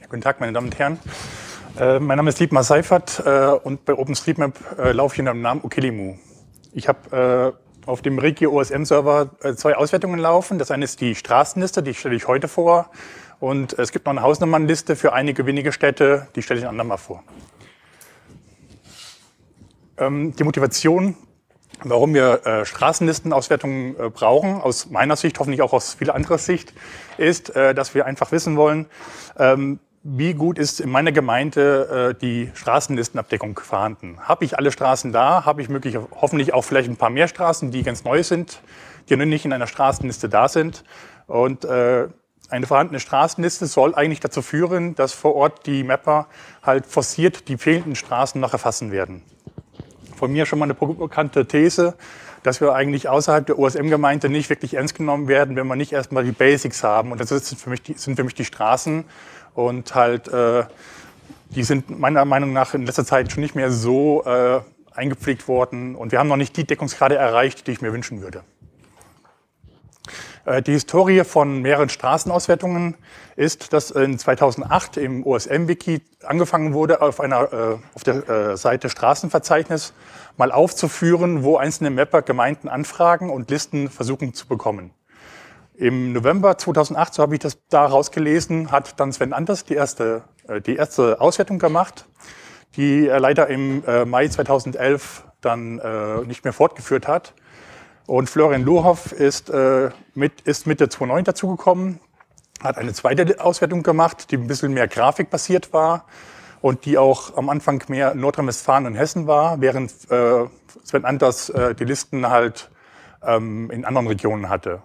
Ja, guten Tag, meine Damen und Herren. Äh, mein Name ist Dietmar Seifert äh, und bei OpenStreetMap äh, laufe ich unter dem Namen Okelimu. Ich habe äh, auf dem Regio OSM-Server äh, zwei Auswertungen laufen. Das eine ist die Straßenliste, die stelle ich heute vor. Und es gibt noch eine Hausnummernliste für einige wenige Städte, die stelle ich ein andermal vor. Ähm, die Motivation, warum wir äh, Straßenlistenauswertungen äh, brauchen, aus meiner Sicht, hoffentlich auch aus vieler anderer Sicht, ist, äh, dass wir einfach wissen wollen, ähm, wie gut ist in meiner Gemeinde äh, die Straßenlistenabdeckung vorhanden? Habe ich alle Straßen da? Habe ich möglich, hoffentlich auch vielleicht ein paar mehr Straßen, die ganz neu sind, die noch nicht in einer Straßenliste da sind? Und äh, eine vorhandene Straßenliste soll eigentlich dazu führen, dass vor Ort die Mapper halt forciert die fehlenden Straßen noch erfassen werden. Von mir schon mal eine bekannte These, dass wir eigentlich außerhalb der OSM-Gemeinde nicht wirklich ernst genommen werden, wenn wir nicht erstmal die Basics haben. Und das sind für mich die, sind für mich die Straßen und halt, äh, die sind meiner Meinung nach in letzter Zeit schon nicht mehr so äh, eingepflegt worden. Und wir haben noch nicht die Deckungsgrade erreicht, die ich mir wünschen würde. Äh, die Historie von mehreren Straßenauswertungen ist, dass in 2008 im OSM-Wiki angefangen wurde, auf, einer, äh, auf der äh, Seite Straßenverzeichnis mal aufzuführen, wo einzelne Mapper Gemeinden anfragen und Listen versuchen zu bekommen. Im November 2008, so habe ich das da rausgelesen, hat dann Sven Anders die erste, äh, die erste Auswertung gemacht, die er leider im äh, Mai 2011 dann äh, nicht mehr fortgeführt hat. Und Florian Luhoff ist, mit, ist Mitte 2009 dazugekommen, hat eine zweite Auswertung gemacht, die ein bisschen mehr grafikbasiert war und die auch am Anfang mehr Nordrhein-Westfalen und Hessen war, während Sven Anders die Listen halt ähm, in anderen Regionen hatte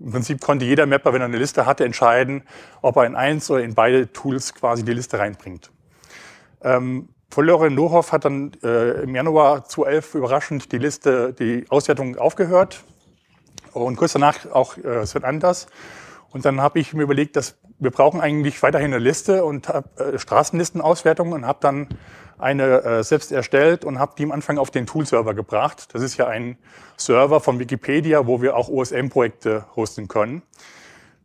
im Prinzip konnte jeder Mapper, wenn er eine Liste hatte, entscheiden, ob er in eins oder in beide Tools quasi die Liste reinbringt. Ähm, Florian Nohoff hat dann äh, im Januar 2011 überraschend die Liste, die Auswertung aufgehört und kurz danach auch äh, Sven Anders. Und dann habe ich mir überlegt, dass wir brauchen eigentlich weiterhin eine Liste und hab, äh, Straßenlistenauswertung und habe dann eine äh, selbst erstellt und habe die am Anfang auf den Tool-Server gebracht. Das ist ja ein Server von Wikipedia, wo wir auch OSM-Projekte hosten können.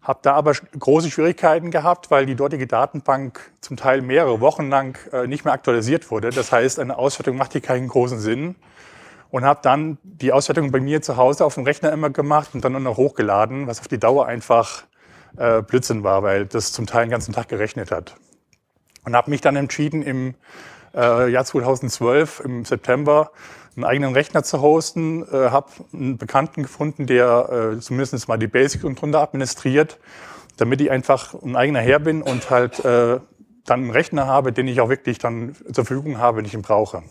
Habe da aber große Schwierigkeiten gehabt, weil die dortige Datenbank zum Teil mehrere Wochen lang äh, nicht mehr aktualisiert wurde. Das heißt, eine Auswertung macht hier keinen großen Sinn. Und habe dann die Auswertung bei mir zu Hause auf dem Rechner immer gemacht und dann nur noch hochgeladen, was auf die Dauer einfach äh, Blödsinn war, weil das zum Teil den ganzen Tag gerechnet hat. Und habe mich dann entschieden, im äh, Jahr 2012 im September einen eigenen Rechner zu hosten, äh, habe einen Bekannten gefunden, der äh, zumindest mal die Basics und drunter administriert, damit ich einfach ein eigener Herr bin und halt äh, dann einen Rechner habe, den ich auch wirklich dann zur Verfügung habe, wenn ich ihn brauche.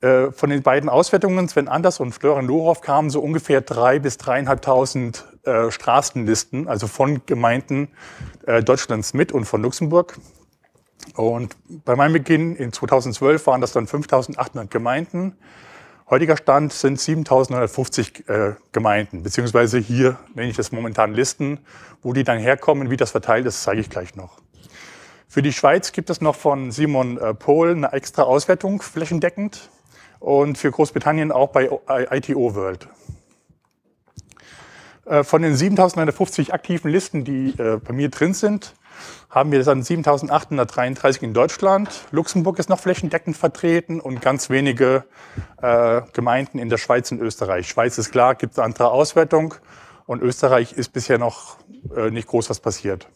Äh, von den beiden Auswertungen, Sven Anders und Florian Lohoff, kamen so ungefähr drei bis dreieinhalbtausend äh, Straßenlisten, also von Gemeinden äh, Deutschlands mit und von Luxemburg. Und bei meinem Beginn in 2012 waren das dann 5.800 Gemeinden. Heutiger Stand sind 7.950 äh, Gemeinden, beziehungsweise hier nenne ich das momentan Listen. Wo die dann herkommen, wie das verteilt ist, zeige ich gleich noch. Für die Schweiz gibt es noch von Simon äh, Pohl eine extra Auswertung flächendeckend und für Großbritannien auch bei ITO World. Äh, von den 7.950 aktiven Listen, die äh, bei mir drin sind, haben wir das an 7.833 in Deutschland. Luxemburg ist noch flächendeckend vertreten und ganz wenige äh, Gemeinden in der Schweiz und Österreich. Schweiz ist klar, gibt eine andere Auswertung und Österreich ist bisher noch äh, nicht groß was passiert.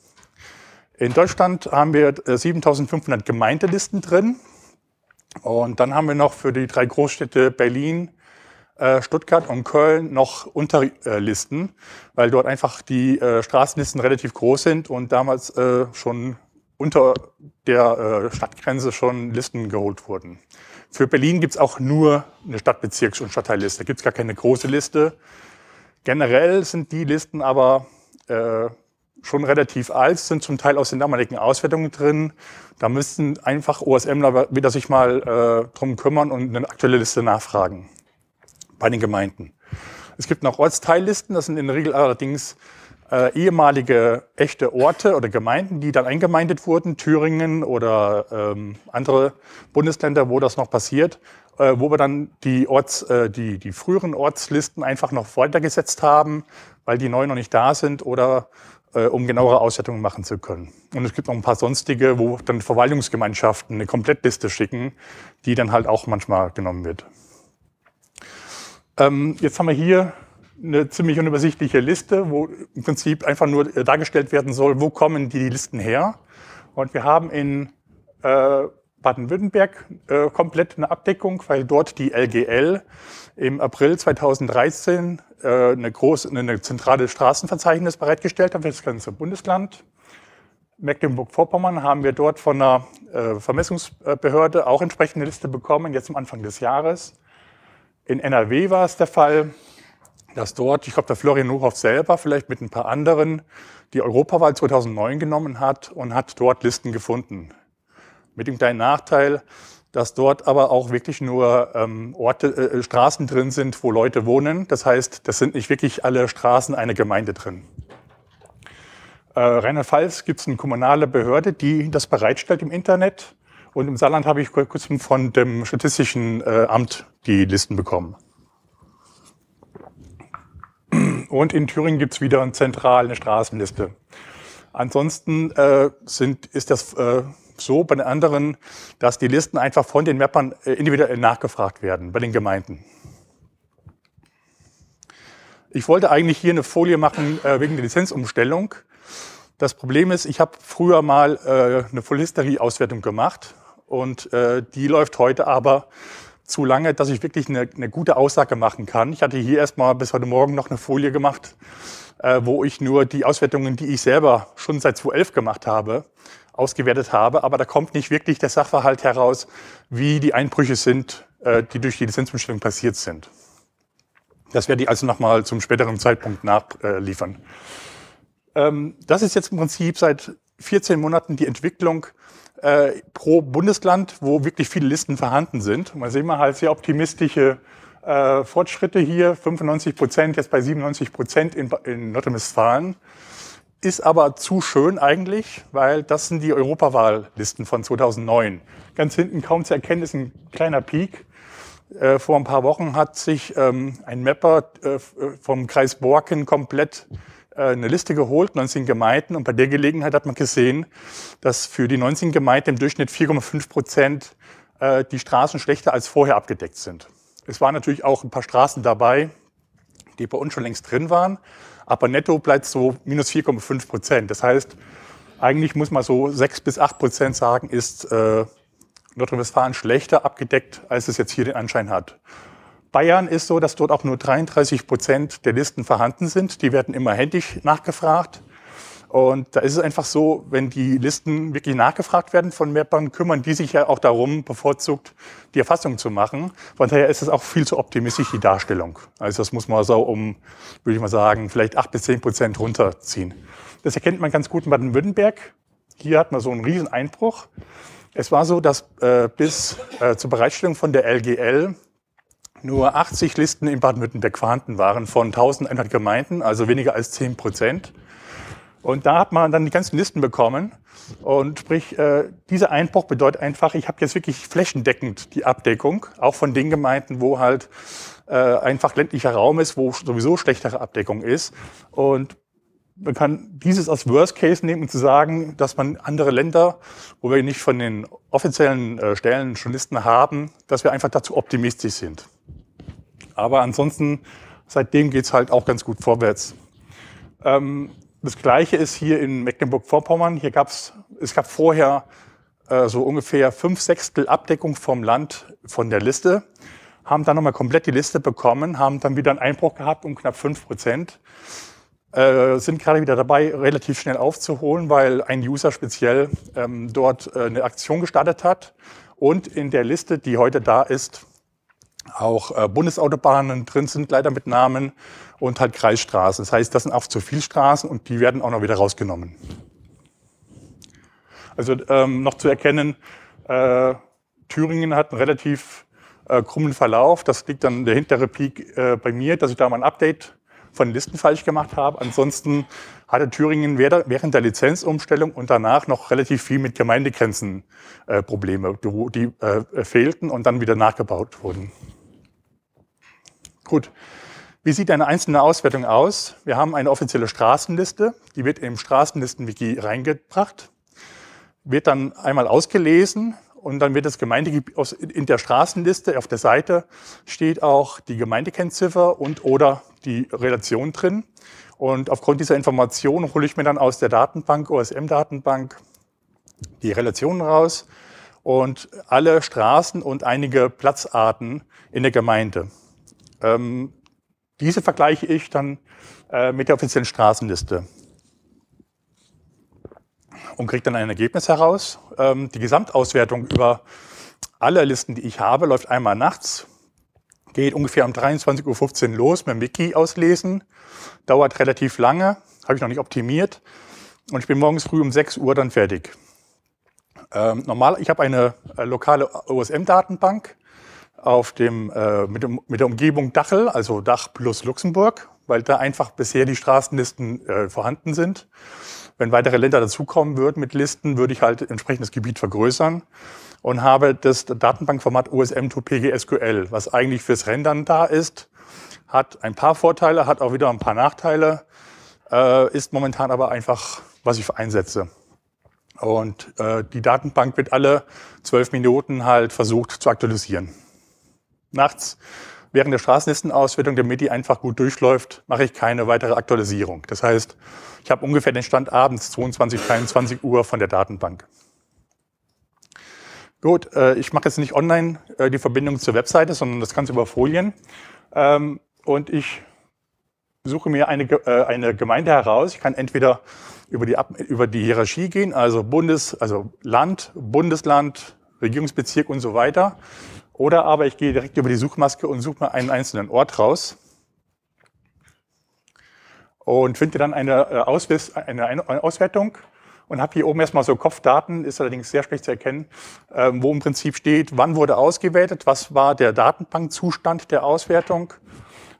In Deutschland haben wir 7.500 äh, Gemeindelisten drin und dann haben wir noch für die drei Großstädte Berlin, äh, Stuttgart und Köln noch unterlisten, äh, weil dort einfach die äh, Straßenlisten relativ groß sind und damals schon unter der Stadtgrenze schon Listen geholt wurden. Für Berlin gibt es auch nur eine Stadtbezirks- und Stadtteilliste. Da gibt es gar keine große Liste. Generell sind die Listen aber äh, schon relativ alt, sind zum Teil aus den damaligen Auswertungen drin. Da müssten einfach OSMler wieder sich mal äh, drum kümmern und eine aktuelle Liste nachfragen bei den Gemeinden. Es gibt noch Ortsteillisten, das sind in der Regel allerdings äh, ehemalige echte Orte oder Gemeinden, die dann eingemeindet wurden, Thüringen oder ähm, andere Bundesländer, wo das noch passiert, äh, wo wir dann die, Orts, äh, die, die früheren Ortslisten einfach noch weitergesetzt haben, weil die neuen noch nicht da sind oder äh, um genauere Auswertungen machen zu können. Und es gibt noch ein paar sonstige, wo dann Verwaltungsgemeinschaften eine Komplettliste schicken, die dann halt auch manchmal genommen wird. Ähm, jetzt haben wir hier eine ziemlich unübersichtliche Liste, wo im Prinzip einfach nur äh, dargestellt werden soll, wo kommen die Listen her. Und wir haben in äh, Baden-Württemberg äh, komplett eine Abdeckung, weil dort die LGL im April 2013 äh, eine, große, eine zentrale Straßenverzeichnis bereitgestellt hat für das ganze Bundesland. Mecklenburg-Vorpommern haben wir dort von einer äh, Vermessungsbehörde auch entsprechende Liste bekommen, jetzt am Anfang des Jahres. In NRW war es der Fall, dass dort, ich glaube, der Florian Hochhoff selber vielleicht mit ein paar anderen die Europawahl 2009 genommen hat und hat dort Listen gefunden. Mit dem kleinen Nachteil, dass dort aber auch wirklich nur ähm, Orte, äh, äh Straßen drin sind, wo Leute wohnen. Das heißt, das sind nicht wirklich alle Straßen einer Gemeinde drin. Äh, Rheinland-Pfalz gibt es eine kommunale Behörde, die das bereitstellt im Internet. Und im Saarland habe ich vor kurzem von dem Statistischen äh, Amt die Listen bekommen. Und in Thüringen gibt es wieder eine zentrale Straßenliste. Ansonsten äh, sind, ist das äh, so bei den anderen, dass die Listen einfach von den Mappern äh, individuell nachgefragt werden, bei den Gemeinden. Ich wollte eigentlich hier eine Folie machen äh, wegen der Lizenzumstellung. Das Problem ist, ich habe früher mal äh, eine Full History Auswertung gemacht und äh, die läuft heute aber zu lange, dass ich wirklich eine, eine gute Aussage machen kann. Ich hatte hier erstmal bis heute Morgen noch eine Folie gemacht, äh, wo ich nur die Auswertungen, die ich selber schon seit 2011 gemacht habe, ausgewertet habe. Aber da kommt nicht wirklich der Sachverhalt heraus, wie die Einbrüche sind, äh, die durch die Lizenzumstellung passiert sind. Das werde ich also nochmal zum späteren Zeitpunkt nachliefern. Ähm, das ist jetzt im Prinzip seit 14 Monaten die Entwicklung äh, pro Bundesland, wo wirklich viele Listen vorhanden sind. Und da sehen wir halt sehr optimistische äh, Fortschritte hier, 95 Prozent, jetzt bei 97 Prozent in, in Nordrhein-Westfalen. Ist aber zu schön eigentlich, weil das sind die Europawahllisten von 2009. Ganz hinten kaum zu erkennen ist ein kleiner Peak. Äh, vor ein paar Wochen hat sich ähm, ein Mapper äh, äh vom Kreis Borken komplett äh, eine Liste geholt, 19 Gemeinden, und bei der Gelegenheit hat man gesehen, dass für die 19 Gemeinden im Durchschnitt 4,5 Prozent äh, die Straßen schlechter als vorher abgedeckt sind. Es waren natürlich auch ein paar Straßen dabei, die bei uns schon längst drin waren, aber netto bleibt so minus 4,5 Prozent. Das heißt, eigentlich muss man so 6 bis 8 Prozent sagen, ist äh, Nordrhein-Westfalen schlechter abgedeckt, als es jetzt hier den Anschein hat. Bayern ist so, dass dort auch nur 33 Prozent der Listen vorhanden sind. Die werden immer händisch nachgefragt. Und da ist es einfach so, wenn die Listen wirklich nachgefragt werden von Mappern, kümmern die sich ja auch darum, bevorzugt die Erfassung zu machen. Von daher ist es auch viel zu optimistisch, die Darstellung. Also das muss man so um, würde ich mal sagen, vielleicht acht bis zehn Prozent runterziehen. Das erkennt man ganz gut in Baden-Württemberg. Hier hat man so einen riesen Einbruch. Es war so, dass äh, bis äh, zur Bereitstellung von der LGL nur 80 Listen in Baden-Württemberg vorhanden waren von 1100 Gemeinden, also weniger als 10 Prozent. Und da hat man dann die ganzen Listen bekommen. Und sprich, äh, dieser Einbruch bedeutet einfach, ich habe jetzt wirklich flächendeckend die Abdeckung, auch von den Gemeinden, wo halt äh, einfach ländlicher Raum ist, wo sowieso schlechtere Abdeckung ist. Und man kann dieses als Worst Case nehmen, um zu sagen, dass man andere Länder, wo wir nicht von den offiziellen äh, Stellen Journalisten haben, dass wir einfach dazu optimistisch sind. Aber ansonsten, seitdem geht es halt auch ganz gut vorwärts. Ähm, das Gleiche ist hier in Mecklenburg-Vorpommern. Hier gab es gab vorher äh, so ungefähr fünf Sechstel Abdeckung vom Land von der Liste, haben dann nochmal komplett die Liste bekommen, haben dann wieder einen Einbruch gehabt um knapp fünf Prozent, äh, sind gerade wieder dabei, relativ schnell aufzuholen, weil ein User speziell ähm, dort äh, eine Aktion gestartet hat und in der Liste, die heute da ist, auch äh, Bundesautobahnen drin sind, leider mit Namen, und halt Kreisstraßen. Das heißt, das sind auch zu viele Straßen und die werden auch noch wieder rausgenommen. Also ähm, noch zu erkennen, äh, Thüringen hat einen relativ äh, krummen Verlauf. Das liegt dann der hintere Peak äh, bei mir, dass ich da mal ein Update von Listen falsch gemacht habe. Ansonsten hatte Thüringen während der Lizenzumstellung und danach noch relativ viel mit Gemeindegrenzen äh, Probleme, die äh, fehlten und dann wieder nachgebaut wurden. Gut. Wie sieht eine einzelne Auswertung aus? Wir haben eine offizielle Straßenliste, die wird im Straßenlisten-Wiki reingebracht, wird dann einmal ausgelesen und dann wird das Gemeindegebiet in der Straßenliste auf der Seite steht auch die Gemeindekennziffer und oder die Relation drin. Und aufgrund dieser Informationen hole ich mir dann aus der Datenbank, OSM-Datenbank, die Relationen raus und alle Straßen und einige Platzarten in der Gemeinde. Ähm, diese vergleiche ich dann äh, mit der offiziellen Straßenliste und kriege dann ein Ergebnis heraus. Ähm, die Gesamtauswertung über alle Listen, die ich habe, läuft einmal nachts Geht ungefähr um 23.15 Uhr los mit dem Wiki auslesen. Dauert relativ lange, habe ich noch nicht optimiert. Und ich bin morgens früh um 6 Uhr dann fertig. Ähm, normal, ich habe eine äh, lokale OSM-Datenbank auf dem, äh, mit, mit der Umgebung Dachel, also Dach plus Luxemburg, weil da einfach bisher die Straßenlisten äh, vorhanden sind. Wenn weitere Länder dazukommen würden mit Listen, würde ich halt entsprechendes Gebiet vergrößern und habe das Datenbankformat OSM 2 PGSQL, was eigentlich fürs Rendern da ist, hat ein paar Vorteile, hat auch wieder ein paar Nachteile, äh, ist momentan aber einfach, was ich einsetze. Und äh, die Datenbank wird alle zwölf Minuten halt versucht zu aktualisieren. Nachts während der Straßenlistenauswertung, damit die einfach gut durchläuft, mache ich keine weitere Aktualisierung. Das heißt, ich habe ungefähr den Stand abends 22, 23 Uhr von der Datenbank. Gut, äh, ich mache jetzt nicht online äh, die Verbindung zur Webseite, sondern das Ganze über Folien. Ähm, und ich suche mir eine, äh, eine Gemeinde heraus. Ich kann entweder über die, über die Hierarchie gehen, also Bundes, also Land, Bundesland, Regierungsbezirk und so weiter. Oder aber ich gehe direkt über die Suchmaske und suche mir einen einzelnen Ort raus und finde dann eine, äh, Auswis eine Auswertung und habe hier oben erstmal so Kopfdaten, ist allerdings sehr schlecht zu erkennen, ähm, wo im Prinzip steht, wann wurde ausgewertet, was war der Datenbankzustand der Auswertung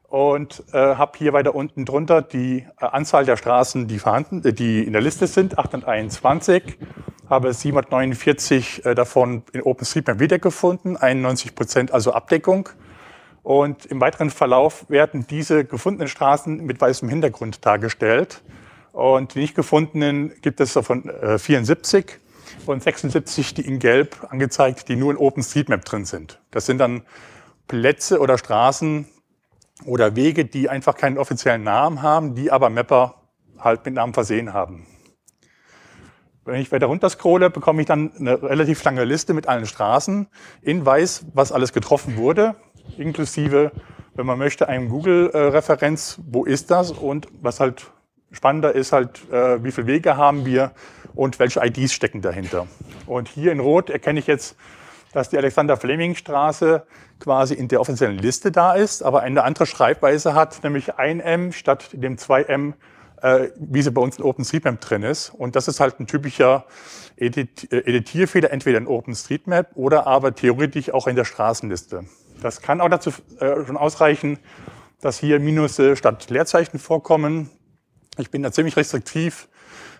und äh, habe hier weiter unten drunter die äh, Anzahl der Straßen, die vorhanden, äh, die in der Liste sind, 821. Habe 749 äh, davon in OpenStreetMap wiedergefunden, 91 Prozent also Abdeckung. Und im weiteren Verlauf werden diese gefundenen Straßen mit weißem Hintergrund dargestellt. Und die nicht gefundenen gibt es davon 74 äh, und 76, die in Gelb angezeigt, die nur in OpenStreetMap drin sind. Das sind dann Plätze oder Straßen oder Wege, die einfach keinen offiziellen Namen haben, die aber Mapper halt mit Namen versehen haben. Wenn ich weiter runter scrolle, bekomme ich dann eine relativ lange Liste mit allen Straßen in weiß, was alles getroffen wurde, inklusive, wenn man möchte, einem Google-Referenz, äh, wo ist das und was halt Spannender ist halt, äh, wie viele Wege haben wir und welche IDs stecken dahinter. Und hier in Rot erkenne ich jetzt, dass die Alexander-Fleming-Straße quasi in der offiziellen Liste da ist, aber eine andere Schreibweise hat, nämlich ein M statt dem 2M, äh, wie sie bei uns in OpenStreetMap drin ist. Und das ist halt ein typischer Edit äh, Editierfehler, entweder in OpenStreetMap oder aber theoretisch auch in der Straßenliste. Das kann auch dazu äh, schon ausreichen, dass hier Minus statt Leerzeichen vorkommen. Ich bin da ziemlich restriktiv.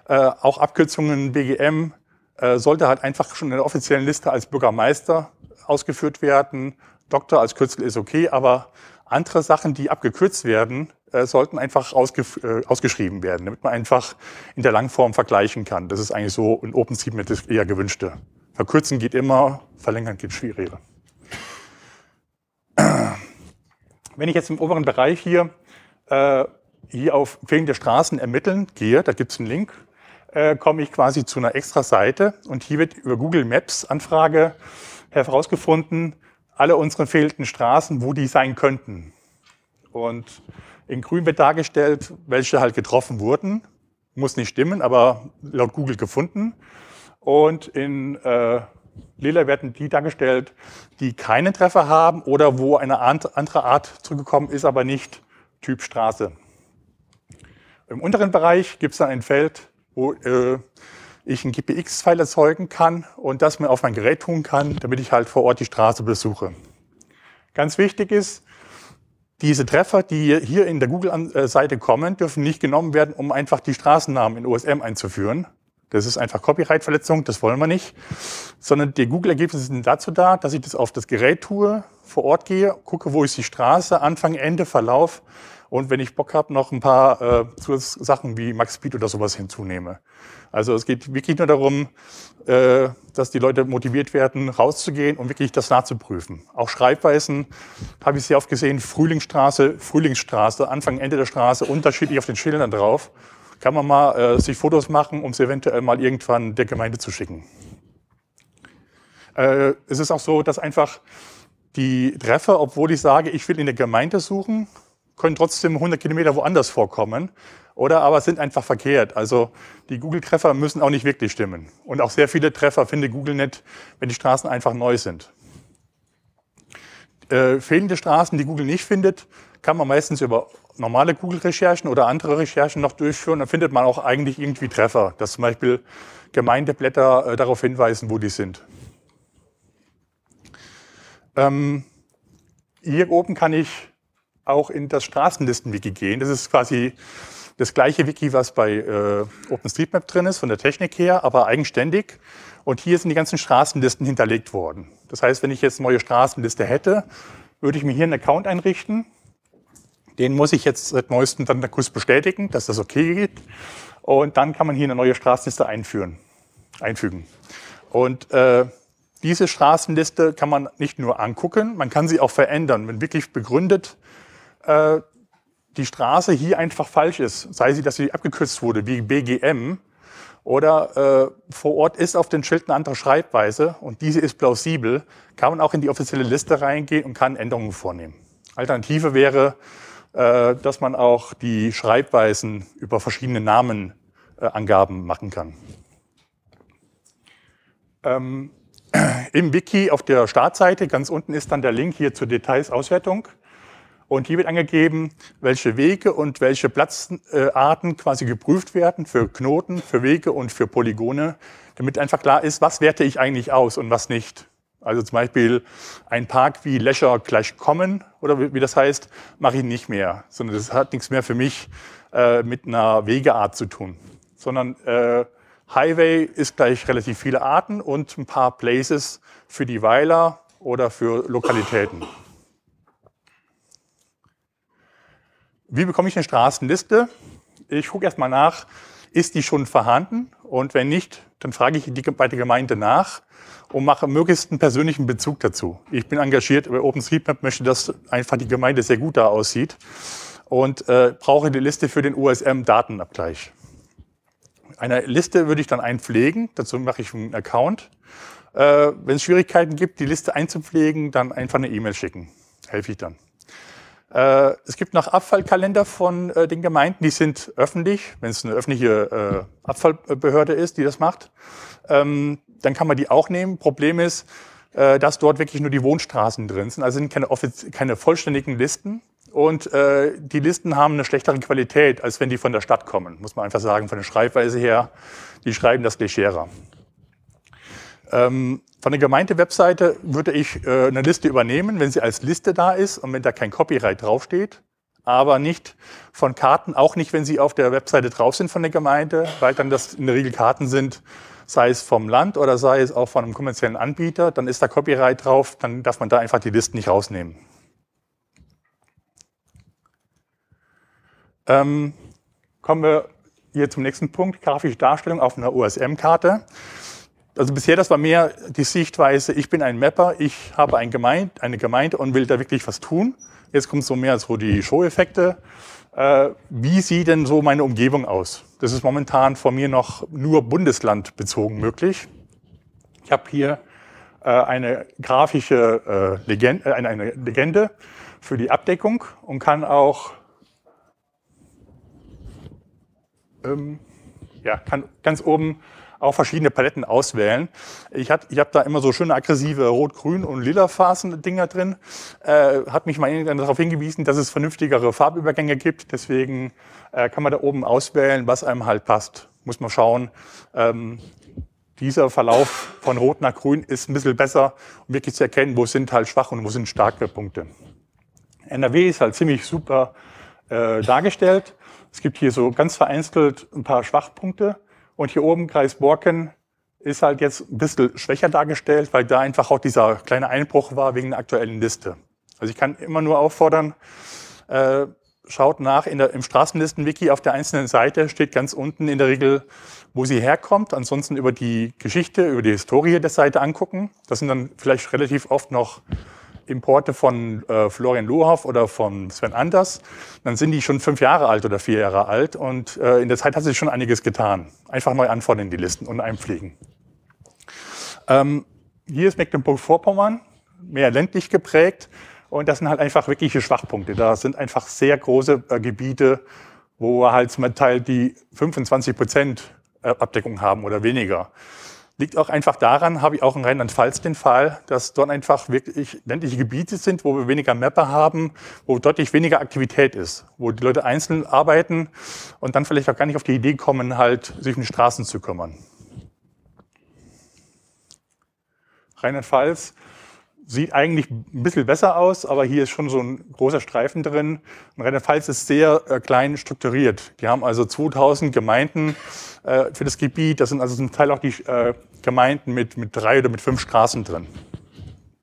Äh, auch Abkürzungen BGM äh, sollte halt einfach schon in der offiziellen Liste als Bürgermeister ausgeführt werden. Doktor als Kürzel ist okay, aber andere Sachen, die abgekürzt werden, äh, sollten einfach ausge äh, ausgeschrieben werden, damit man einfach in der Langform vergleichen kann. Das ist eigentlich so in OpenStreetMap das eher gewünschte. Verkürzen geht immer, verlängern geht schwieriger. Wenn ich jetzt im oberen Bereich hier äh, hier auf fehlende Straßen ermitteln gehe, da gibt es einen Link, äh, komme ich quasi zu einer extra Seite und hier wird über Google Maps Anfrage herausgefunden, alle unsere fehlenden Straßen, wo die sein könnten. Und in grün wird dargestellt, welche halt getroffen wurden. Muss nicht stimmen, aber laut Google gefunden. Und in äh, lila werden die dargestellt, die keinen Treffer haben oder wo eine andere Art zurückgekommen ist, aber nicht Typ Straße. Im unteren Bereich gibt es ein Feld, wo äh, ich einen GPX-File erzeugen kann und das mir auf mein Gerät tun kann, damit ich halt vor Ort die Straße besuche. Ganz wichtig ist, diese Treffer, die hier in der Google-Seite äh, kommen, dürfen nicht genommen werden, um einfach die Straßennamen in OSM einzuführen. Das ist einfach Copyright-Verletzung, das wollen wir nicht. Sondern die Google-Ergebnisse sind dazu da, dass ich das auf das Gerät tue, vor Ort gehe, gucke, wo ist die Straße, Anfang, Ende, Verlauf, und wenn ich Bock habe, noch ein paar äh, Zusatzsachen wie Max Speed oder sowas hinzunehme. Also es geht wirklich nur darum, äh, dass die Leute motiviert werden, rauszugehen und wirklich das nachzuprüfen. Auch Schreibweisen habe ich sehr oft gesehen, Frühlingsstraße, Frühlingsstraße, Anfang, Ende der Straße, unterschiedlich auf den Schildern drauf. Kann man mal äh, sich Fotos machen, um sie eventuell mal irgendwann der Gemeinde zu schicken. Äh, es ist auch so, dass einfach die Treffer, obwohl ich sage, ich will in der Gemeinde suchen, können trotzdem 100 Kilometer woanders vorkommen oder aber sind einfach verkehrt. Also die Google-Treffer müssen auch nicht wirklich stimmen. Und auch sehr viele Treffer findet Google nicht, wenn die Straßen einfach neu sind. Äh, fehlende Straßen, die Google nicht findet, kann man meistens über normale Google-Recherchen oder andere Recherchen noch durchführen. Dann findet man auch eigentlich irgendwie Treffer, dass zum Beispiel Gemeindeblätter äh, darauf hinweisen, wo die sind. Ähm, hier oben kann ich auch in das Straßenlisten-Wiki gehen. Das ist quasi das gleiche Wiki, was bei äh, OpenStreetMap drin ist, von der Technik her, aber eigenständig. Und hier sind die ganzen Straßenlisten hinterlegt worden. Das heißt, wenn ich jetzt eine neue Straßenliste hätte, würde ich mir hier einen Account einrichten. Den muss ich jetzt seit neuestem dann kurz bestätigen, dass das okay geht. Und dann kann man hier eine neue Straßenliste einführen, einfügen. Und äh, diese Straßenliste kann man nicht nur angucken, man kann sie auch verändern. Wenn wirklich begründet äh, die Straße hier einfach falsch ist. Sei sie, dass sie abgekürzt wurde, wie BGM. Oder äh, vor Ort ist auf den Schild eine andere Schreibweise und diese ist plausibel, kann man auch in die offizielle Liste reingehen und kann Änderungen vornehmen. Alternative wäre, äh, dass man auch die Schreibweisen über verschiedene Namenangaben äh, machen kann. Ähm, Im Wiki auf der Startseite, ganz unten ist dann der Link hier zur Details Auswertung. Und hier wird angegeben, welche Wege und welche Platzarten quasi geprüft werden für Knoten, für Wege und für Polygone, damit einfach klar ist, was werte ich eigentlich aus und was nicht. Also zum Beispiel ein Park wie Leisure gleich kommen oder wie das heißt, mache ich nicht mehr, sondern das hat nichts mehr für mich äh, mit einer Wegeart zu tun, sondern äh, Highway ist gleich relativ viele Arten und ein paar Places für die Weiler oder für Lokalitäten. Wie bekomme ich eine Straßenliste? Ich gucke erstmal nach, ist die schon vorhanden? Und wenn nicht, dann frage ich die, bei der Gemeinde nach und mache möglichst einen persönlichen Bezug dazu. Ich bin engagiert bei OpenStreetMap, möchte, dass einfach die Gemeinde sehr gut da aussieht und äh, brauche die Liste für den USM-Datenabgleich. Eine Liste würde ich dann einpflegen, dazu mache ich einen Account. Äh, wenn es Schwierigkeiten gibt, die Liste einzupflegen, dann einfach eine E-Mail schicken. Helfe ich dann. Äh, es gibt noch Abfallkalender von äh, den Gemeinden, die sind öffentlich, wenn es eine öffentliche äh, Abfallbehörde ist, die das macht, ähm, dann kann man die auch nehmen. Problem ist, dass dort wirklich nur die Wohnstraßen drin sind, also sind keine, keine vollständigen Listen. Und die Listen haben eine schlechtere Qualität, als wenn die von der Stadt kommen, muss man einfach sagen, von der Schreibweise her. Die schreiben das gleich legerer. Ähm, von der Gemeinde-Webseite würde ich äh, eine Liste übernehmen, wenn sie als Liste da ist und wenn da kein Copyright draufsteht, aber nicht von Karten, auch nicht, wenn sie auf der Webseite drauf sind von der Gemeinde, weil dann das in der Regel Karten sind, sei es vom Land oder sei es auch von einem kommerziellen Anbieter, dann ist da Copyright drauf, dann darf man da einfach die Listen nicht rausnehmen. Ähm, kommen wir hier zum nächsten Punkt, grafische Darstellung auf einer USM-Karte also bisher, das war mehr die Sichtweise, ich bin ein Mapper, ich habe ein Gemeinde, eine Gemeinde und will da wirklich was tun. Jetzt kommt so mehr so die Show-Effekte. Äh, wie sieht denn so meine Umgebung aus? Das ist momentan von mir noch nur bundeslandbezogen möglich. Ich habe hier äh, eine grafische äh, Legende, äh, eine, eine Legende für die Abdeckung und kann auch ähm, ja, kann ganz oben auch verschiedene Paletten auswählen. Ich, hat, ich hab da immer so schöne aggressive Rot-Grün- und Lila-Phasen-Dinger drin. Äh, hat mich mal darauf hingewiesen, dass es vernünftigere Farbübergänge gibt. Deswegen äh, kann man da oben auswählen, was einem halt passt. Muss man schauen. Ähm, dieser Verlauf von Rot nach Grün ist ein bisschen besser, um wirklich zu erkennen, wo sind halt schwach und wo sind starke Punkte. NRW ist halt ziemlich super äh, dargestellt. Es gibt hier so ganz vereinzelt ein paar Schwachpunkte. Und hier oben Kreis Borken ist halt jetzt ein bisschen schwächer dargestellt, weil da einfach auch dieser kleine Einbruch war wegen der aktuellen Liste. Also ich kann immer nur auffordern, äh, schaut nach, in der, im Straßenlisten-Wiki auf der einzelnen Seite steht ganz unten in der Regel, wo sie herkommt. Ansonsten über die Geschichte, über die Historie der Seite angucken. Das sind dann vielleicht relativ oft noch Importe von äh, Florian Lohoff oder von Sven Anders, dann sind die schon fünf Jahre alt oder vier Jahre alt. Und äh, in der Zeit hat sich schon einiges getan. Einfach neu anfordern in die Listen und einpflegen. Ähm, hier ist Mecklenburg-Vorpommern, mehr ländlich geprägt. Und das sind halt einfach wirkliche Schwachpunkte. Da sind einfach sehr große äh, Gebiete, wo wir halt zum Teil die 25 Prozent äh, Abdeckung haben oder weniger. Liegt auch einfach daran, habe ich auch in Rheinland-Pfalz den Fall, dass dort einfach wirklich ländliche Gebiete sind, wo wir weniger Mapper haben, wo deutlich weniger Aktivität ist, wo die Leute einzeln arbeiten und dann vielleicht auch gar nicht auf die Idee kommen, halt sich um die Straßen zu kümmern. Rheinland-Pfalz sieht eigentlich ein bisschen besser aus, aber hier ist schon so ein großer Streifen drin. Und Rheinland-Pfalz ist sehr äh, klein strukturiert. Die haben also 2000 Gemeinden äh, für das Gebiet. Das sind also zum Teil auch die äh, Gemeinden mit, mit drei oder mit fünf Straßen drin.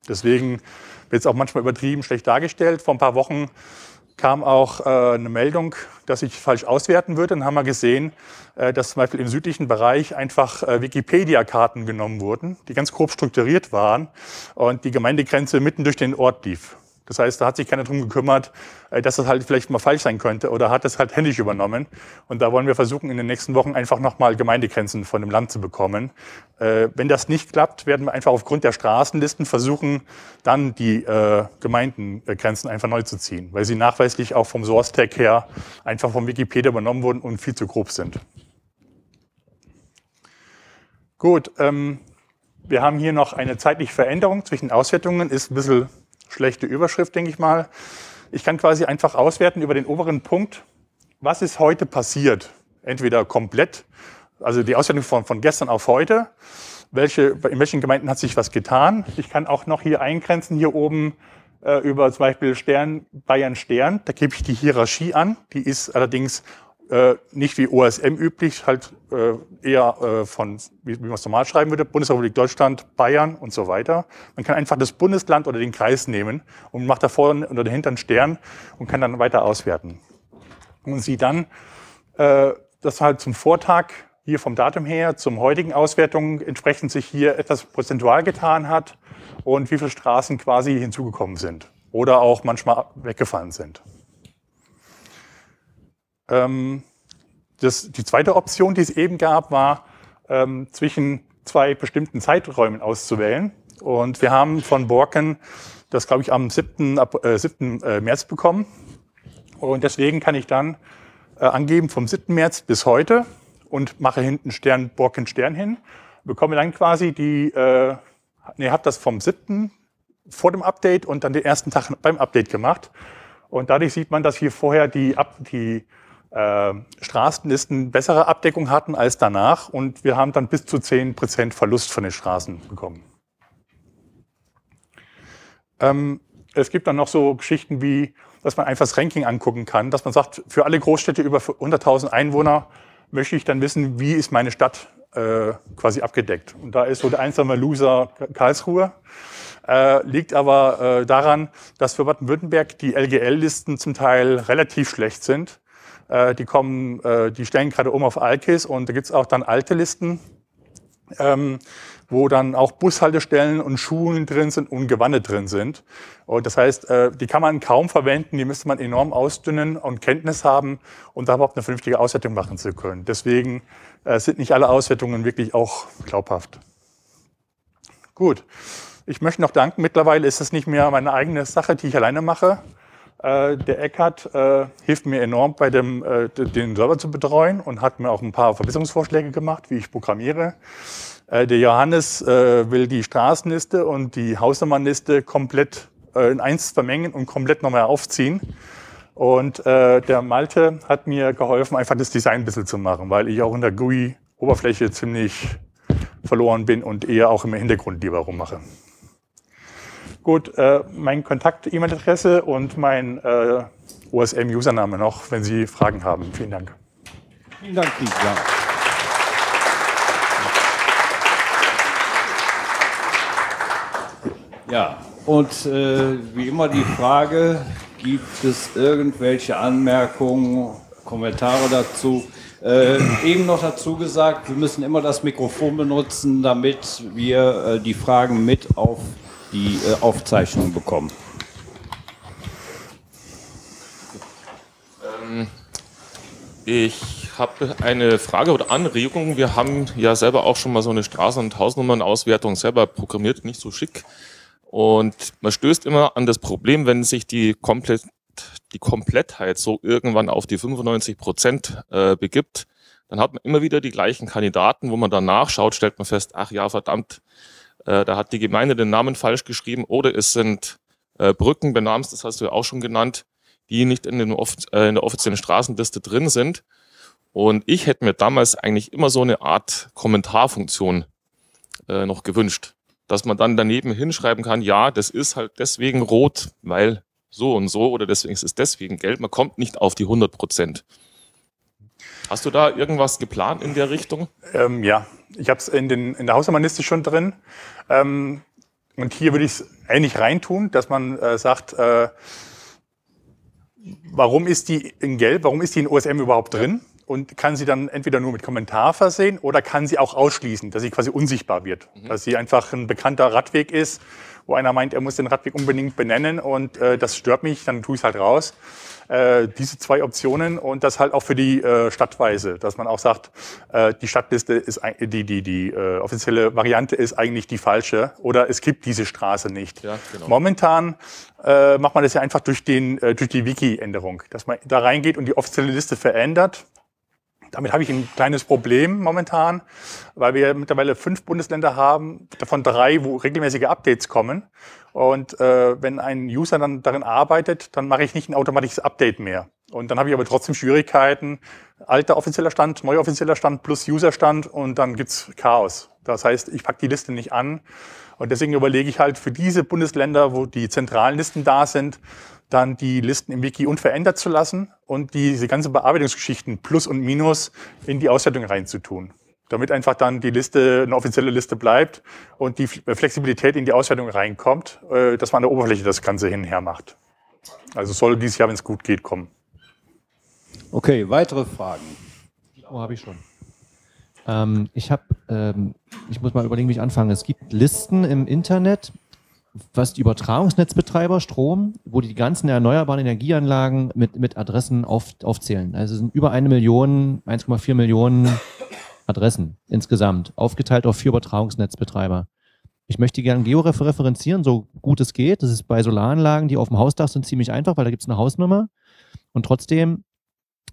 Deswegen wird es auch manchmal übertrieben schlecht dargestellt. Vor ein paar Wochen kam auch äh, eine Meldung, dass ich falsch auswerten würde. Dann haben wir gesehen, äh, dass zum Beispiel im südlichen Bereich einfach äh, Wikipedia-Karten genommen wurden, die ganz grob strukturiert waren und die Gemeindegrenze mitten durch den Ort lief. Das heißt, da hat sich keiner drum gekümmert, äh, dass das halt vielleicht mal falsch sein könnte oder hat das halt händisch übernommen. Und da wollen wir versuchen, in den nächsten Wochen einfach nochmal Gemeindegrenzen von dem Land zu bekommen. Äh, wenn das nicht klappt, werden wir einfach aufgrund der Straßenlisten versuchen, dann die äh, Gemeindengrenzen einfach neu zu ziehen, weil sie nachweislich auch vom Source Tag her einfach vom Wikipedia übernommen wurden und viel zu grob sind. Gut, ähm, wir haben hier noch eine zeitliche Veränderung zwischen Auswertungen, ist ein bisschen schlechte Überschrift, denke ich mal. Ich kann quasi einfach auswerten über den oberen Punkt, was ist heute passiert. Entweder komplett, also die Auswertung von, von gestern auf heute, welche, in welchen Gemeinden hat sich was getan. Ich kann auch noch hier eingrenzen, hier oben äh, über zum Beispiel Stern, Bayern Stern, da gebe ich die Hierarchie an. Die ist allerdings äh, nicht wie OSM üblich, halt äh, eher äh, von, wie, wie man es normal schreiben würde, Bundesrepublik Deutschland, Bayern und so weiter. Man kann einfach das Bundesland oder den Kreis nehmen und macht da vorne oder dahinter einen Stern und kann dann weiter auswerten. Und sieht dann, äh, dass halt zum Vortag hier vom Datum her zum heutigen Auswertung entsprechend sich hier etwas prozentual getan hat und wie viele Straßen quasi hinzugekommen sind oder auch manchmal weggefallen sind. Ähm, das, die zweite Option, die es eben gab, war, ähm, zwischen zwei bestimmten Zeiträumen auszuwählen. Und wir haben von Borken das, glaube ich, am 7. Ab, äh, 7. Äh, März bekommen. Und deswegen kann ich dann äh, angeben vom 7. März bis heute und mache hinten Stern, Borken Stern hin. Bekomme dann quasi die, äh, nee, habe das vom 7. vor dem Update und dann den ersten Tag beim Update gemacht. Und dadurch sieht man, dass hier vorher die, die ähm, Straßenlisten bessere Abdeckung hatten als danach und wir haben dann bis zu 10% Verlust von den Straßen bekommen. Ähm, es gibt dann noch so Geschichten wie, dass man einfach das Ranking angucken kann, dass man sagt, für alle Großstädte über 100.000 Einwohner möchte ich dann wissen, wie ist meine Stadt äh, quasi abgedeckt. Und da ist so der einsame Loser Karlsruhe. Äh, liegt aber äh, daran, dass für Baden-Württemberg die LGL-Listen zum Teil relativ schlecht sind äh, die, kommen, äh, die stellen gerade um auf Alkis und da gibt es auch dann alte Listen, ähm, wo dann auch Bushaltestellen und Schulen drin sind und Gewanne drin sind. Und das heißt, äh, die kann man kaum verwenden, die müsste man enorm ausdünnen und Kenntnis haben, um da überhaupt eine vernünftige Auswertung machen zu können. Deswegen äh, sind nicht alle Auswertungen wirklich auch glaubhaft. Gut. Ich möchte noch danken. Mittlerweile ist es nicht mehr meine eigene Sache, die ich alleine mache, äh, der Eckhardt äh, hilft mir enorm bei dem, äh, den Server zu betreuen und hat mir auch ein paar Verbesserungsvorschläge gemacht, wie ich programmiere. Äh, der Johannes äh, will die Straßenliste und die Hausnummernliste komplett äh, in eins vermengen und komplett nochmal aufziehen. Und der Malte hat mir geholfen, einfach das Design ein bisschen zu machen, weil ich auch in der GUI-Oberfläche ziemlich verloren bin und eher auch im Hintergrund lieber rummache. Gut, äh, mein Kontakt-E-Mail-Adresse und mein äh, OSM-Username noch, wenn Sie Fragen haben. Vielen Dank. Vielen Dank, Dietmar. Ja, und äh, wie immer die Frage, gibt es irgendwelche Anmerkungen, Kommentare dazu? Äh, eben noch dazu gesagt, wir müssen immer das Mikrofon benutzen, damit wir äh, die Fragen mit auf die äh, Aufzeichnung bekommen. Ähm, ich habe eine Frage oder Anregung. Wir haben ja selber auch schon mal so eine Straßen- und Hausnummernauswertung selber programmiert, nicht so schick. Und man stößt immer an das Problem, wenn sich die komplett die Komplettheit so irgendwann auf die 95 Prozent äh, begibt, dann hat man immer wieder die gleichen Kandidaten, wo man dann nachschaut, stellt man fest, ach ja, verdammt, äh, da hat die Gemeinde den Namen falsch geschrieben oder es sind äh, Brücken benamst, das hast du ja auch schon genannt, die nicht in, den, äh, in der offiziellen Straßenliste drin sind. Und ich hätte mir damals eigentlich immer so eine Art Kommentarfunktion äh, noch gewünscht, dass man dann daneben hinschreiben kann, ja, das ist halt deswegen rot, weil so und so oder deswegen ist es deswegen gelb. Man kommt nicht auf die 100 Prozent. Hast du da irgendwas geplant in der Richtung? Ähm, ja, ich habe es in, den, in der Haushumanistik schon drin. Ähm, und hier würde ich es ähnlich reintun, dass man äh, sagt, äh, warum ist die in Gelb, warum ist die in OSM überhaupt drin? Und kann sie dann entweder nur mit Kommentar versehen oder kann sie auch ausschließen, dass sie quasi unsichtbar wird. Mhm. Dass sie einfach ein bekannter Radweg ist, wo einer meint, er muss den Radweg unbedingt benennen und äh, das stört mich, dann tue ich es halt raus äh, diese zwei Optionen und das halt auch für die äh, Stadtweise, dass man auch sagt, äh, die Stadtliste ist die die die äh, offizielle Variante ist eigentlich die falsche oder es gibt diese Straße nicht. Ja, genau. Momentan äh, macht man das ja einfach durch den äh, durch die Wiki-Änderung, dass man da reingeht und die offizielle Liste verändert. Damit habe ich ein kleines Problem momentan, weil wir mittlerweile fünf Bundesländer haben, davon drei, wo regelmäßige Updates kommen. Und äh, wenn ein User dann darin arbeitet, dann mache ich nicht ein automatisches Update mehr. Und dann habe ich aber trotzdem Schwierigkeiten. Alter offizieller Stand, neuer offizieller Stand plus Userstand und dann gibt's Chaos. Das heißt, ich packe die Liste nicht an. Und deswegen überlege ich halt für diese Bundesländer, wo die zentralen Listen da sind, dann die Listen im Wiki unverändert zu lassen und diese ganzen Bearbeitungsgeschichten Plus und Minus in die Auswertung reinzutun damit einfach dann die Liste eine offizielle Liste bleibt und die äh, Flexibilität in die Auswertung reinkommt, äh, dass man an der Oberfläche das Ganze hin und her macht. Also soll dieses Jahr, wenn es gut geht, kommen. Okay, weitere Fragen? Oh, habe ich schon. Ähm, ich habe, ähm, ich muss mal überlegen, wie ich anfange. Es gibt Listen im Internet, was die Übertragungsnetzbetreiber Strom, wo die ganzen erneuerbaren Energieanlagen mit, mit Adressen auf, aufzählen. Also es sind über eine Million, 1,4 Millionen Adressen insgesamt, aufgeteilt auf vier Übertragungsnetzbetreiber. Ich möchte gerne georeferenzieren, so gut es geht. Das ist bei Solaranlagen, die auf dem Hausdach sind, ziemlich einfach, weil da gibt es eine Hausnummer. Und trotzdem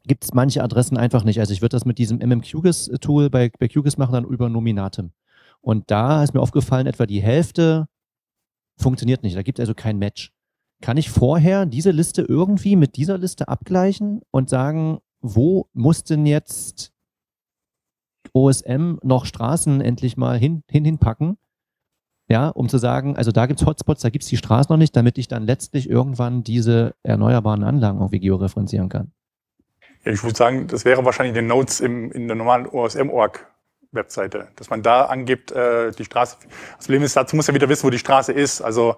gibt es manche Adressen einfach nicht. Also ich würde das mit diesem MMQGIS-Tool bei, bei QGIS machen, dann über Nominatim. Und da ist mir aufgefallen, etwa die Hälfte funktioniert nicht. Da gibt es also kein Match. Kann ich vorher diese Liste irgendwie mit dieser Liste abgleichen und sagen, wo muss denn jetzt OSM noch Straßen endlich mal hin, hin hinpacken. Ja, um zu sagen, also da gibt es Hotspots, da gibt es die Straßen noch nicht, damit ich dann letztlich irgendwann diese erneuerbaren Anlagen auch wie georeferenzieren kann. Ja, ich würde sagen, das wäre wahrscheinlich den Nodes im, in der normalen OSM-Org Webseite, dass man da angibt, äh, die Straße. Das Problem ist, dazu muss ja wieder wissen, wo die Straße ist. Also,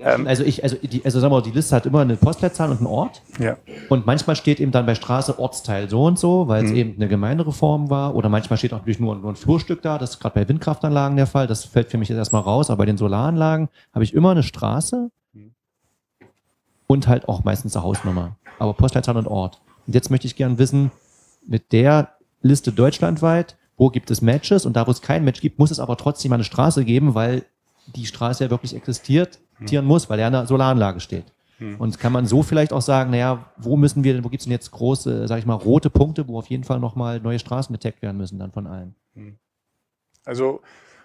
ähm, also ich, also, die, also sagen wir mal, die Liste hat immer eine Postleitzahl und einen Ort. Ja. Und manchmal steht eben dann bei Straße Ortsteil so und so, weil es mhm. eben eine Gemeindereform war. Oder manchmal steht auch natürlich nur, nur ein Flurstück da. Das ist gerade bei Windkraftanlagen der Fall. Das fällt für mich jetzt erstmal raus. Aber bei den Solaranlagen habe ich immer eine Straße mhm. und halt auch meistens eine Hausnummer. Aber Postleitzahl und Ort. Und jetzt möchte ich gern wissen, mit der Liste deutschlandweit, wo gibt es Matches und da, wo es kein Match gibt, muss es aber trotzdem eine Straße geben, weil die Straße ja wirklich existiert, hm. tieren hm. muss, weil ja eine Solaranlage steht. Hm. Und kann man so vielleicht auch sagen, naja, wo müssen wir denn, wo gibt es denn jetzt große, sag ich mal, rote Punkte, wo auf jeden Fall nochmal neue Straßen getaggt werden müssen dann von allen? Hm. Also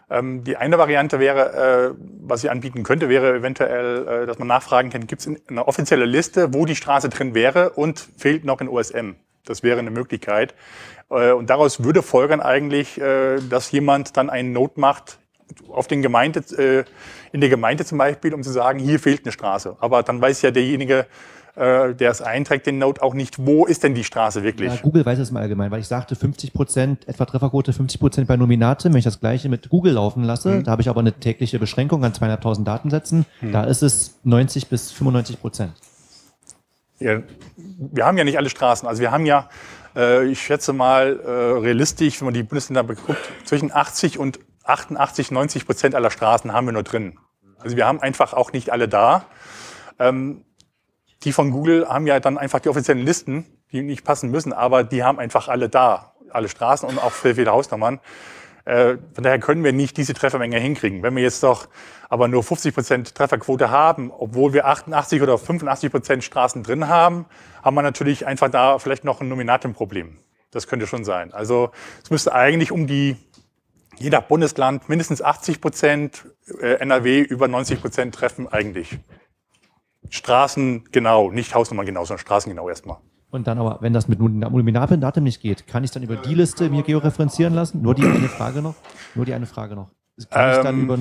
ähm, die eine Variante wäre, äh, was ich anbieten könnte, wäre eventuell, äh, dass man nachfragen kann, gibt es eine offizielle Liste, wo die Straße drin wäre und fehlt noch in OSM. Das wäre eine Möglichkeit. Äh, und daraus würde folgern eigentlich, äh, dass jemand dann einen Not macht auf den Gemeinde, äh, in der Gemeinde zum Beispiel, um zu sagen, hier fehlt eine Straße. Aber dann weiß ja derjenige, der es einträgt, den Note auch nicht, wo ist denn die Straße wirklich? Ja, Google weiß es im Allgemeinen, weil ich sagte 50 Prozent, etwa Trefferquote 50 Prozent bei Nominate, wenn ich das gleiche mit Google laufen lasse, mhm. da habe ich aber eine tägliche Beschränkung an 200.000 Datensätzen, mhm. da ist es 90 bis 95 Prozent. Ja, wir haben ja nicht alle Straßen. Also wir haben ja, äh, ich schätze mal, äh, realistisch, wenn man die Bundesländer beguckt, zwischen 80 und 88, 90 Prozent aller Straßen haben wir nur drin. Also wir haben einfach auch nicht alle da. Ähm, die von Google haben ja dann einfach die offiziellen Listen, die nicht passen müssen, aber die haben einfach alle da, alle Straßen und auch für viele Hausnummern. Äh, von daher können wir nicht diese Treffermenge hinkriegen. Wenn wir jetzt doch aber nur 50 Prozent Trefferquote haben, obwohl wir 88 oder 85 Prozent Straßen drin haben, haben wir natürlich einfach da vielleicht noch ein Nominatenproblem. Das könnte schon sein. Also es müsste eigentlich um die, je nach Bundesland, mindestens 80 Prozent, äh, NRW über 90 Prozent treffen eigentlich. Straßen genau, nicht Hausnummern genau, sondern Straßen genau erstmal. Und dann aber, wenn das mit Luminarpendatum nicht geht, kann ich dann über die Liste mir georeferenzieren lassen? Nur die eine Frage noch? Nur die eine Frage noch. Ähm, über,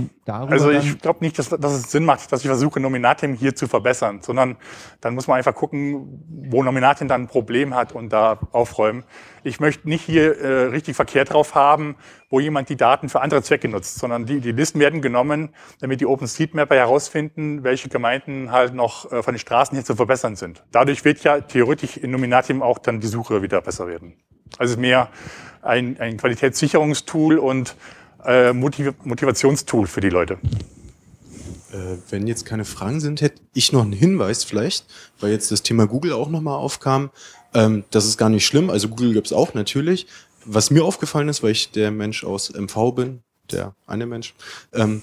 also ich glaube nicht, dass, dass es Sinn macht, dass ich versuche, Nominatim hier zu verbessern, sondern dann muss man einfach gucken, wo Nominatim dann ein Problem hat und da aufräumen. Ich möchte nicht hier äh, richtig Verkehr drauf haben, wo jemand die Daten für andere Zwecke nutzt, sondern die, die Listen werden genommen, damit die OpenStreetMapper herausfinden, welche Gemeinden halt noch äh, von den Straßen hier zu verbessern sind. Dadurch wird ja theoretisch in Nominatim auch dann die Suche wieder besser werden. Also mehr ein, ein Qualitätssicherungstool und äh, Motiv Motivationstool für die Leute. Äh, wenn jetzt keine Fragen sind, hätte ich noch einen Hinweis vielleicht, weil jetzt das Thema Google auch nochmal aufkam. Ähm, das ist gar nicht schlimm, also Google gibt es auch natürlich. Was mir aufgefallen ist, weil ich der Mensch aus MV bin, der eine Mensch, ähm,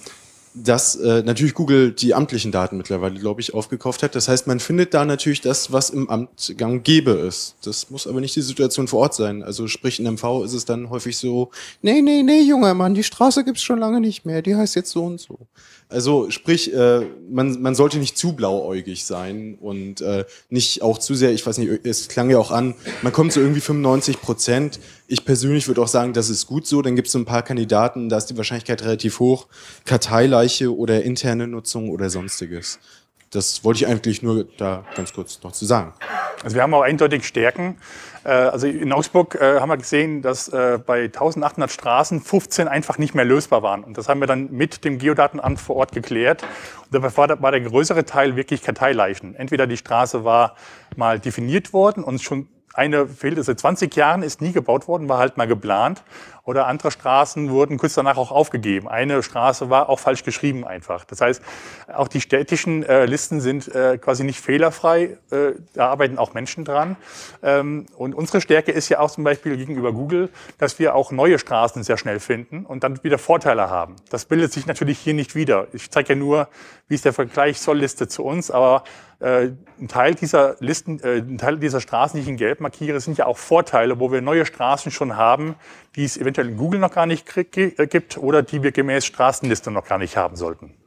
dass äh, natürlich Google die amtlichen Daten mittlerweile, glaube ich, aufgekauft hat. Das heißt, man findet da natürlich das, was im Amt gang gäbe ist. Das muss aber nicht die Situation vor Ort sein. Also sprich, in MV ist es dann häufig so, nee, nee, nee, junger Mann, die Straße gibt es schon lange nicht mehr, die heißt jetzt so und so. Also sprich, äh, man, man sollte nicht zu blauäugig sein und äh, nicht auch zu sehr, ich weiß nicht, es klang ja auch an, man kommt so irgendwie 95 Prozent. Ich persönlich würde auch sagen, das ist gut so. Dann gibt es so ein paar Kandidaten, da ist die Wahrscheinlichkeit relativ hoch. Karteileiche oder interne Nutzung oder sonstiges. Das wollte ich eigentlich nur da ganz kurz noch zu sagen. Also wir haben auch eindeutig Stärken. Äh, also in Augsburg äh, haben wir gesehen, dass äh, bei 1800 Straßen 15 einfach nicht mehr lösbar waren. Und das haben wir dann mit dem Geodatenamt vor Ort geklärt. Und dabei war der größere Teil wirklich Karteileichen. Entweder die Straße war mal definiert worden und schon eine fehlte seit 20 Jahren, ist nie gebaut worden, war halt mal geplant oder andere Straßen wurden kurz danach auch aufgegeben. Eine Straße war auch falsch geschrieben einfach. Das heißt, auch die städtischen äh, Listen sind äh, quasi nicht fehlerfrei. Äh, da arbeiten auch Menschen dran. Ähm, und unsere Stärke ist ja auch zum Beispiel gegenüber Google, dass wir auch neue Straßen sehr schnell finden und dann wieder Vorteile haben. Das bildet sich natürlich hier nicht wieder. Ich zeige ja nur, wie ist der Vergleich Liste zu uns, aber äh, ein Teil dieser Listen, äh, ein Teil dieser Straßen, die ich in Gelb markiere, sind ja auch Vorteile, wo wir neue Straßen schon haben, die es eventuell in Google noch gar nicht äh, gibt oder die wir gemäß Straßenliste noch gar nicht haben sollten.